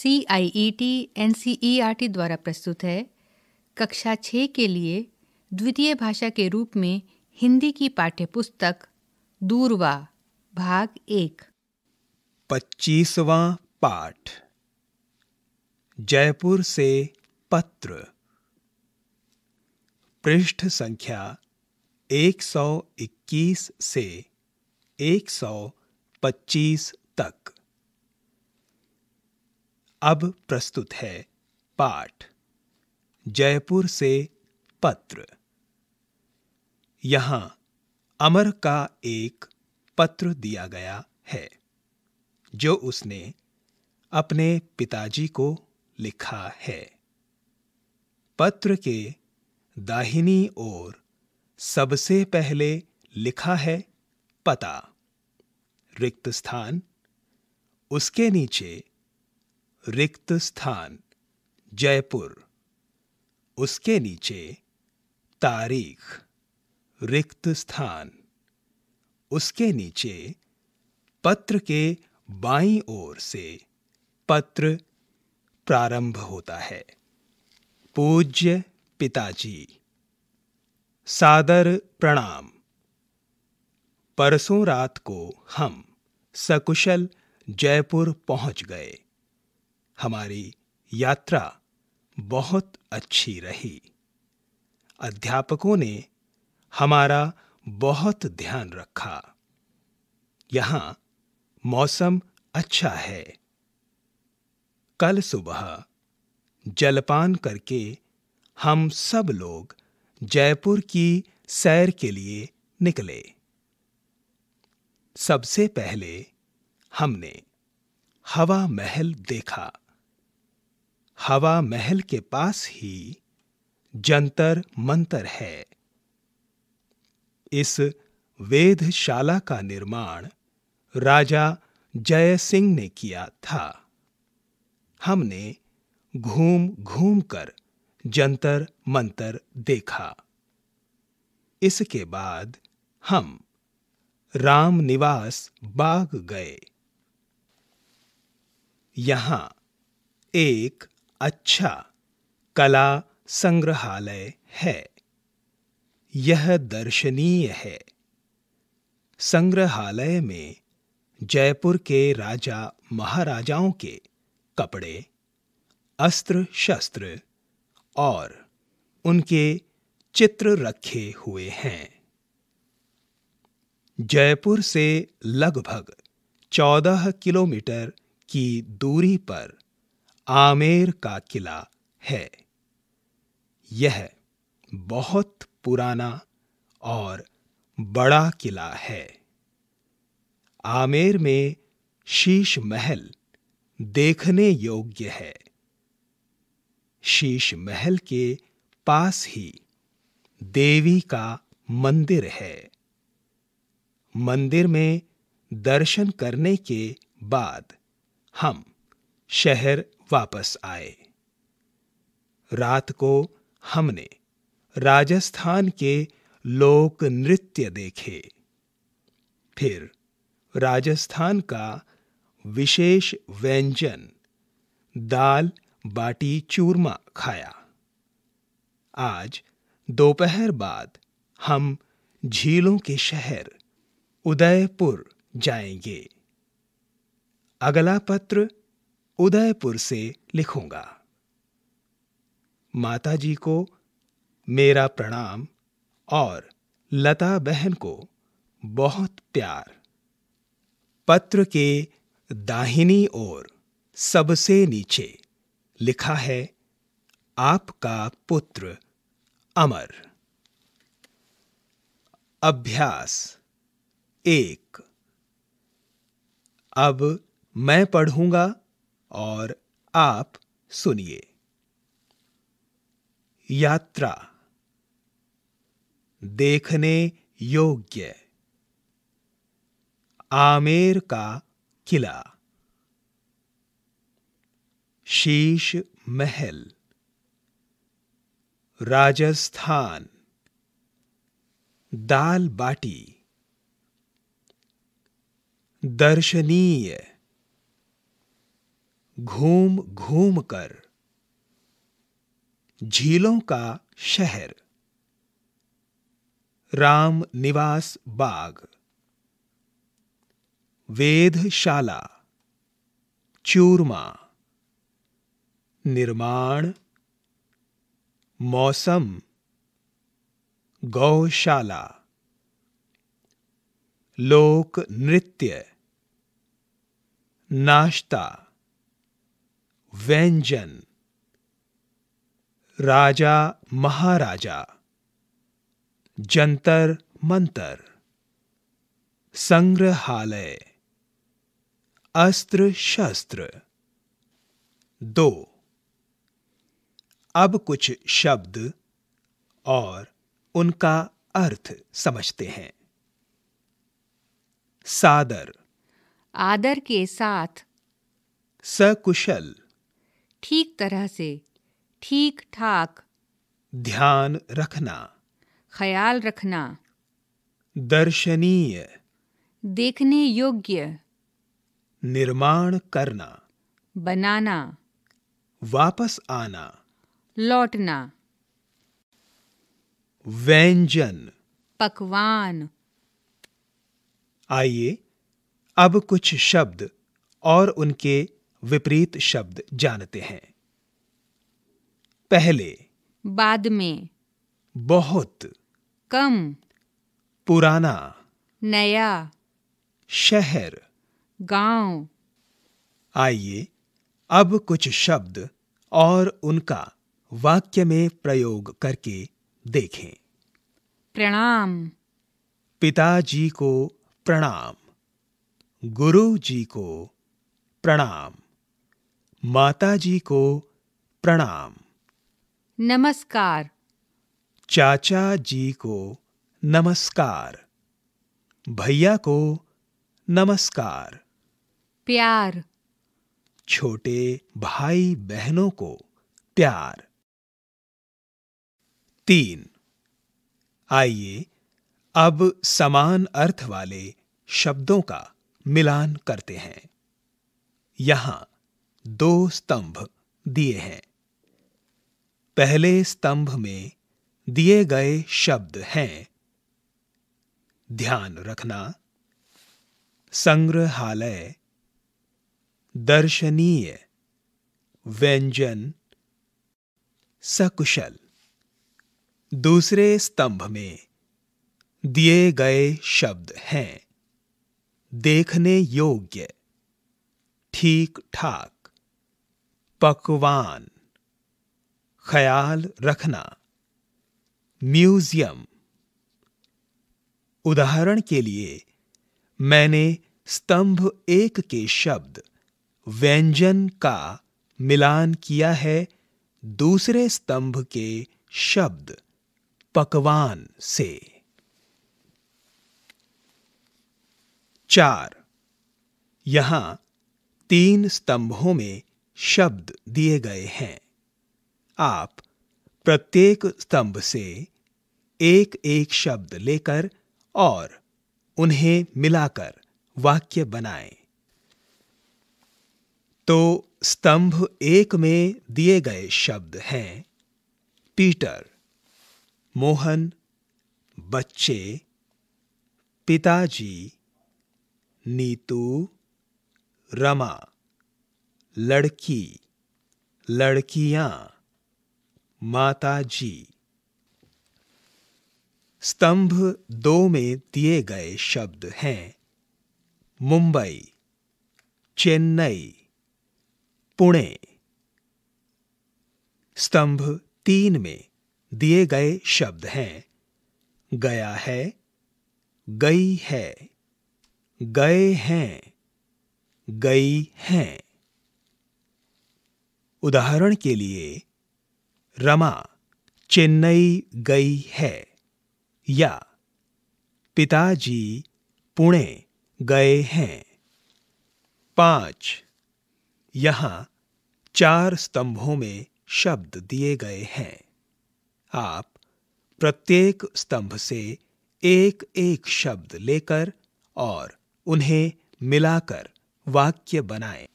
C I E T N C E R T द्वारा प्रस्तुत है कक्षा छः के लिए द्वितीय भाषा के रूप में हिंदी की पाठ्यपुस्तक दूरवा भाग एक पच्चीसवा पाठ जयपुर से पत्र पृष्ठ संख्या 121 से 125 तक अब प्रस्तुत है पाठ जयपुर से पत्र यहां अमर का एक पत्र दिया गया है जो उसने अपने पिताजी को लिखा है पत्र के दाहिनी ओर सबसे पहले लिखा है पता रिक्त स्थान उसके नीचे रिक्त स्थान जयपुर उसके नीचे तारीख रिक्त स्थान उसके नीचे पत्र के बाईं ओर से पत्र प्रारंभ होता है पूज्य पिताजी सादर प्रणाम परसों रात को हम सकुशल जयपुर पहुंच गए हमारी यात्रा बहुत अच्छी रही अध्यापकों ने हमारा बहुत ध्यान रखा यहाँ मौसम अच्छा है कल सुबह जलपान करके हम सब लोग जयपुर की सैर के लिए निकले सबसे पहले हमने हवा महल देखा हवा महल के पास ही जंतर मंतर है इस वेधशाला का निर्माण राजा जय सिंह ने किया था हमने घूम घूम कर जंतर मंतर देखा इसके बाद हम राम निवास बाग गए यहां एक अच्छा कला संग्रहालय है यह दर्शनीय है संग्रहालय में जयपुर के राजा महाराजाओं के कपड़े अस्त्र शस्त्र और उनके चित्र रखे हुए हैं जयपुर से लगभग 14 किलोमीटर की दूरी पर आमेर का किला है यह बहुत पुराना और बड़ा किला है आमेर में शीश महल देखने योग्य है शीश महल के पास ही देवी का मंदिर है मंदिर में दर्शन करने के बाद हम शहर वापस आए रात को हमने राजस्थान के लोक नृत्य देखे फिर राजस्थान का विशेष व्यंजन दाल बाटी चूरमा खाया आज दोपहर बाद हम झीलों के शहर उदयपुर जाएंगे अगला पत्र उदयपुर से लिखूंगा माताजी को मेरा प्रणाम और लता बहन को बहुत प्यार पत्र के दाहिनी ओर सबसे नीचे लिखा है आपका पुत्र अमर अभ्यास एक अब मैं पढ़ूंगा और आप सुनिए यात्रा देखने योग्य आमेर का किला शीश महल राजस्थान दाल बाटी दर्शनीय घूम घूम कर झीलों का शहर राम निवास बाग वेधशाला चूरमा निर्माण मौसम गौशाला लोक नृत्य नाश्ता व्यंजन राजा महाराजा जंतर मंतर संग्रहालय अस्त्र शस्त्र दो अब कुछ शब्द और उनका अर्थ समझते हैं सादर आदर के साथ सकुशल ठीक तरह से ठीक ठाक ध्यान रखना ख्याल रखना दर्शनीय देखने योग्य निर्माण करना बनाना वापस आना लौटना व्यंजन पकवान आइए अब कुछ शब्द और उनके विपरीत शब्द जानते हैं पहले बाद में बहुत कम पुराना नया शहर गांव आइए अब कुछ शब्द और उनका वाक्य में प्रयोग करके देखें प्रणाम पिताजी को प्रणाम गुरु जी को प्रणाम माता जी को प्रणाम नमस्कार चाचा जी को नमस्कार भैया को नमस्कार प्यार छोटे भाई बहनों को प्यार तीन आइए अब समान अर्थ वाले शब्दों का मिलान करते हैं यहां दो स्तंभ दिए हैं पहले स्तंभ में दिए गए शब्द हैं ध्यान रखना संग्रहालय दर्शनीय व्यंजन सकुशल दूसरे स्तंभ में दिए गए शब्द हैं देखने योग्य ठीक ठाक पकवान ख्याल रखना म्यूजियम उदाहरण के लिए मैंने स्तंभ एक के शब्द व्यंजन का मिलान किया है दूसरे स्तंभ के शब्द पकवान से चार यहां तीन स्तंभों में शब्द दिए गए हैं आप प्रत्येक स्तंभ से एक एक शब्द लेकर और उन्हें मिलाकर वाक्य बनाएं। तो स्तंभ एक में दिए गए शब्द हैं पीटर मोहन बच्चे पिताजी नीतू रमा लड़की लड़कियां जी स्तंभ दो में दिए गए शब्द हैं मुंबई चेन्नई पुणे स्तंभ तीन में दिए गए शब्द हैं गया है गई है गए हैं गई हैं उदाहरण के लिए रमा चेन्नई गई है या पिताजी पुणे गए हैं पांच यहां चार स्तंभों में शब्द दिए गए हैं आप प्रत्येक स्तंभ से एक एक शब्द लेकर और उन्हें मिलाकर वाक्य बनाएं।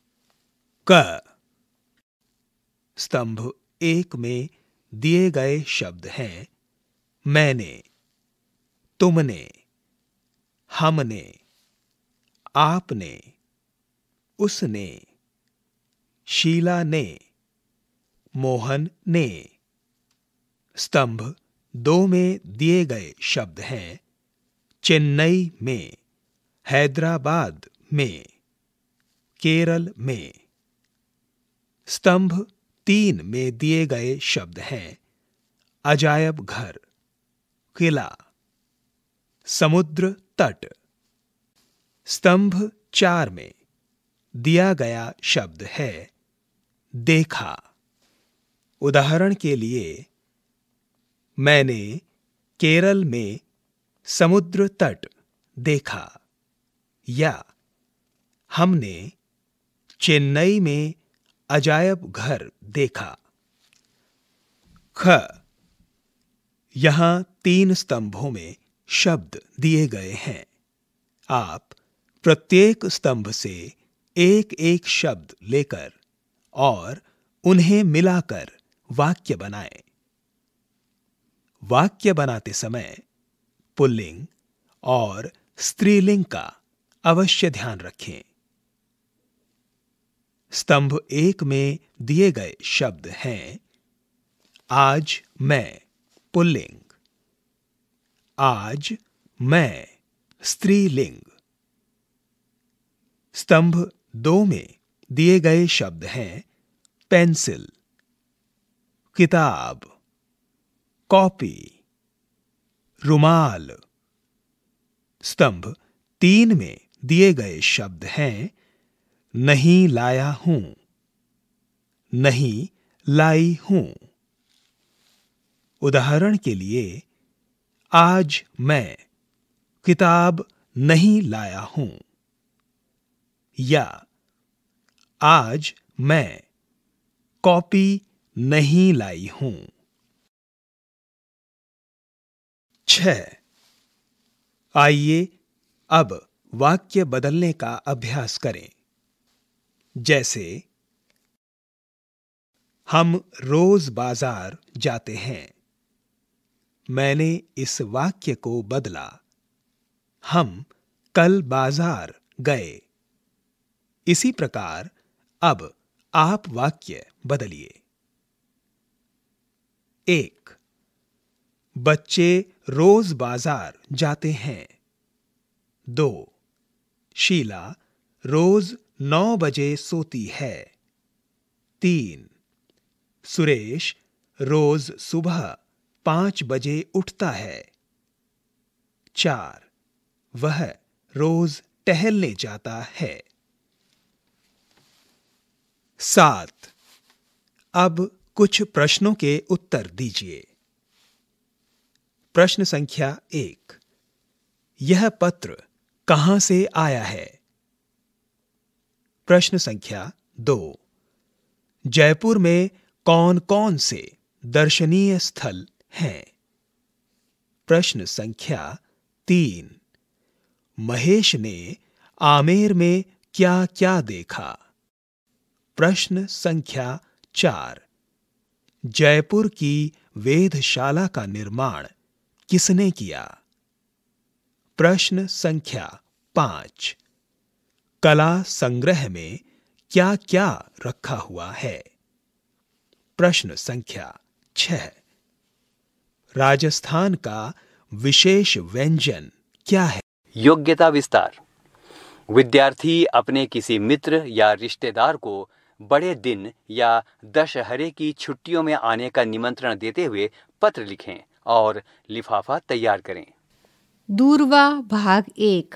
क स्तंभ एक में दिए गए शब्द हैं मैंने तुमने हमने आपने उसने शीला ने मोहन ने स्तंभ दो में दिए गए शब्द हैं चेन्नई में हैदराबाद में केरल में स्तंभ तीन में दिए गए शब्द हैं अजायब घर किला समुद्र तट स्तंभ चार में दिया गया शब्द है देखा उदाहरण के लिए मैंने केरल में समुद्र तट देखा या हमने चेन्नई में अजायब घर देखा ख यहां तीन स्तंभों में शब्द दिए गए हैं आप प्रत्येक स्तंभ से एक एक शब्द लेकर और उन्हें मिलाकर वाक्य बनाएं। वाक्य बनाते समय पुल्लिंग और स्त्रीलिंग का अवश्य ध्यान रखें स्तंभ एक में दिए गए शब्द हैं आज मैं पुल्लिंग आज मैं स्त्रीलिंग स्तंभ दो में दिए गए शब्द हैं पेंसिल किताब कॉपी रुमाल स्तंभ तीन में दिए गए शब्द हैं नहीं लाया हूं नहीं लाई हूं उदाहरण के लिए आज मैं किताब नहीं लाया हूं या आज मैं कॉपी नहीं लाई हूं छ आइए अब वाक्य बदलने का अभ्यास करें जैसे हम रोज बाजार जाते हैं मैंने इस वाक्य को बदला हम कल बाजार गए इसी प्रकार अब आप वाक्य बदलिए एक बच्चे रोज बाजार जाते हैं दो शीला रोज नौ बजे सोती है तीन सुरेश रोज सुबह पांच बजे उठता है चार वह रोज टहलने जाता है सात अब कुछ प्रश्नों के उत्तर दीजिए प्रश्न संख्या एक यह पत्र कहां से आया है प्रश्न संख्या दो जयपुर में कौन कौन से दर्शनीय स्थल हैं प्रश्न संख्या तीन महेश ने आमेर में क्या क्या देखा प्रश्न संख्या चार जयपुर की वेधशाला का निर्माण किसने किया प्रश्न संख्या पांच कला संग्रह में क्या क्या रखा हुआ है प्रश्न संख्या छह राजस्थान का विशेष व्यंजन क्या है योग्यता विस्तार विद्यार्थी अपने किसी मित्र या रिश्तेदार को बड़े दिन या दशहरे की छुट्टियों में आने का निमंत्रण देते हुए पत्र लिखें और लिफाफा तैयार करें दूरवा भाग एक